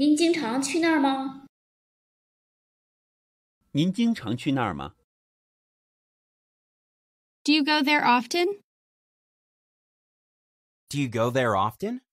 您经常去那儿吗？您经常去那儿吗？Do you go there often? Do you go there often?